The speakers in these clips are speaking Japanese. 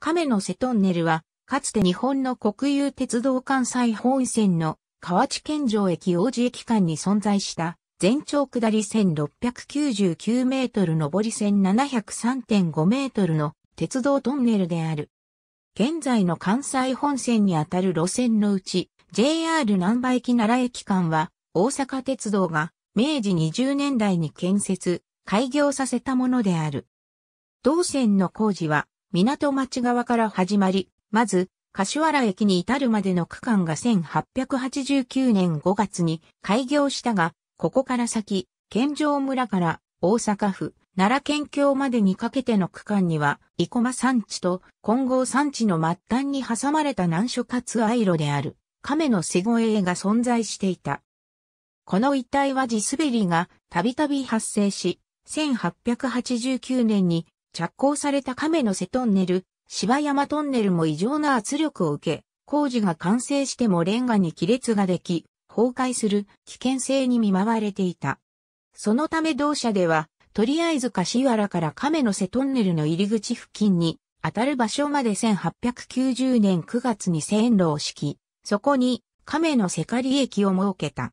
亀の瀬トンネルは、かつて日本の国有鉄道関西本線の河内県城駅王子駅間に存在した全長下り1699メートル上り線703.5メートルの鉄道トンネルである。現在の関西本線にあたる路線のうち JR 南波駅奈良駅間は大阪鉄道が明治20年代に建設、開業させたものである。同線の工事は港町側から始まり、まず、柏原駅に至るまでの区間が1889年5月に開業したが、ここから先、県城村から大阪府、奈良県境までにかけての区間には、生駒山地と金剛山地の末端に挟まれた難所かつ愛路である、亀の背越えが存在していた。この一帯は地滑りがたびたび発生し、1889年に着工された亀の瀬トンネル、芝山トンネルも異常な圧力を受け、工事が完成してもレンガに亀裂ができ、崩壊する危険性に見舞われていた。そのため同社では、とりあえず柏原から亀の瀬トンネルの入り口付近に、当たる場所まで1890年9月に線路を敷き、そこに亀の瀬狩駅を設けた。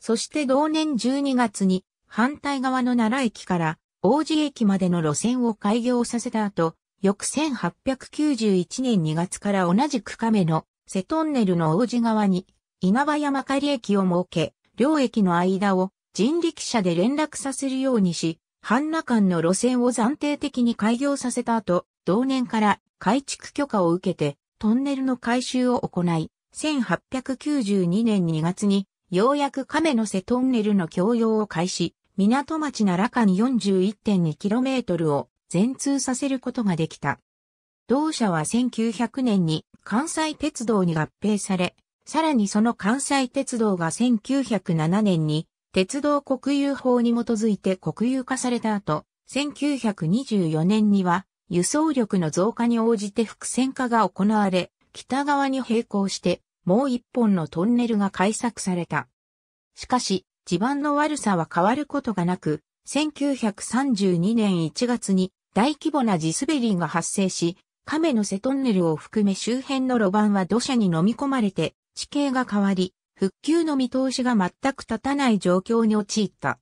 そして同年12月に、反対側の奈良駅から王子駅までの路線を開業させた後、翌1891年2月から同じく亀の瀬トンネルの王子側に稲葉山狩駅を設け、両駅の間を人力車で連絡させるようにし、半那間の路線を暫定的に開業させた後、同年から改築許可を受けてトンネルの改修を行い、1892年2月にようやく亀の瀬トンネルの供用を開始、港町奈良間 41.2km を全通させることができた。同社は1900年に関西鉄道に合併され、さらにその関西鉄道が1907年に鉄道国有法に基づいて国有化された後、1924年には輸送力の増加に応じて伏線化が行われ、北側に並行してもう一本のトンネルが開削された。しかし、地盤の悪さは変わることがなく、1932年1月に大規模な地滑りが発生し、亀の瀬トンネルを含め周辺の路盤は土砂に飲み込まれて地形が変わり、復旧の見通しが全く立たない状況に陥った。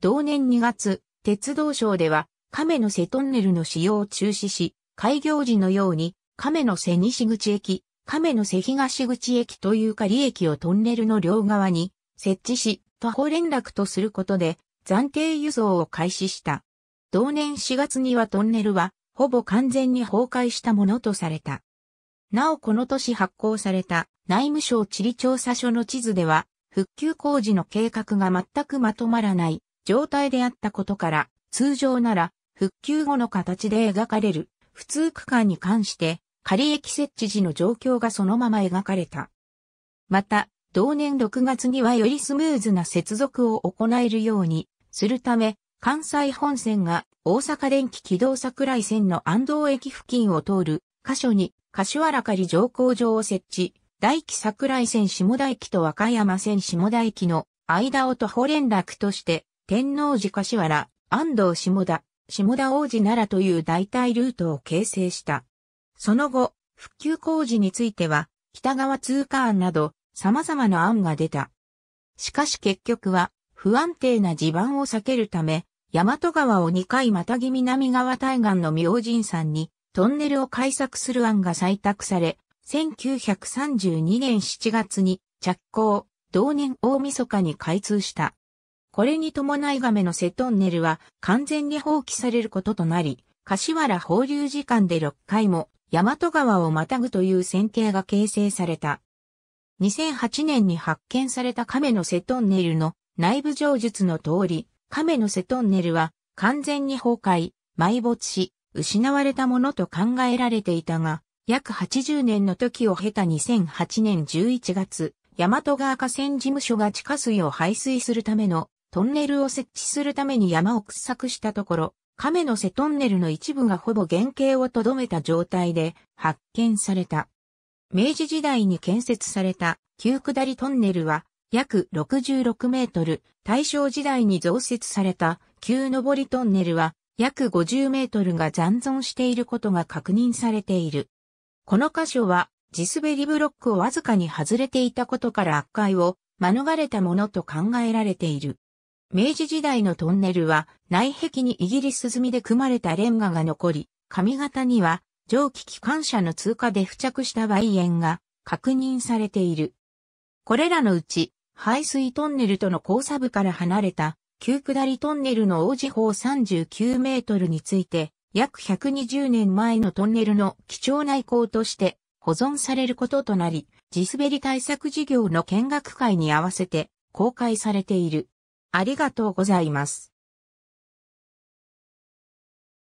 同年2月、鉄道省では亀の瀬トンネルの使用を中止し、開業時のように亀の瀬西口駅、亀の瀬東口駅という仮駅をトンネルの両側に設置し、徒歩連絡とすることで暫定輸送を開始した。同年4月にはトンネルはほぼ完全に崩壊したものとされた。なおこの年発行された内務省地理調査所の地図では復旧工事の計画が全くまとまらない状態であったことから通常なら復旧後の形で描かれる普通区間に関して仮駅設置時の状況がそのまま描かれた。また同年6月にはよりスムーズな接続を行えるようにするため、関西本線が大阪電気軌道桜井線の安藤駅付近を通る箇所に柏原仮乗降場を設置、大気桜井線下大駅と和歌山線下大駅の間を徒歩連絡として、天王寺柏原、安藤下田、下田王子奈良という代替ルートを形成した。その後、復旧工事については、北側通過案など、様々な案が出た。しかし結局は、不安定な地盤を避けるため、大和川を2回またぎ南側対岸の明神山にトンネルを開削する案が採択され、1932年7月に着工、同年大晦日に開通した。これに伴い亀の瀬トンネルは完全に放棄されることとなり、柏原放流時間で6回も大和川をまたぐという線形が形成された。2008年に発見された亀の瀬トンネルの内部上述の通り、亀の瀬トンネルは完全に崩壊、埋没し、失われたものと考えられていたが、約80年の時を経た2008年11月、大和川河川事務所が地下水を排水するためのトンネルを設置するために山を掘削したところ、亀の瀬トンネルの一部がほぼ原型をとどめた状態で発見された。明治時代に建設された旧下りトンネルは約66メートル、大正時代に増設された旧上りトンネルは約50メートルが残存していることが確認されている。この箇所は地滑りブロックをわずかに外れていたことから悪解を免れたものと考えられている。明治時代のトンネルは内壁にイギリス積みで組まれたレンガが残り、上方には蒸気機関車の通過で付着した梅園が確認されている。これらのうち、排水トンネルとの交差部から離れた、旧下りトンネルの王子砲39メートルについて、約120年前のトンネルの貴重な遺構として保存されることとなり、地滑り対策事業の見学会に合わせて公開されている。ありがとうございます。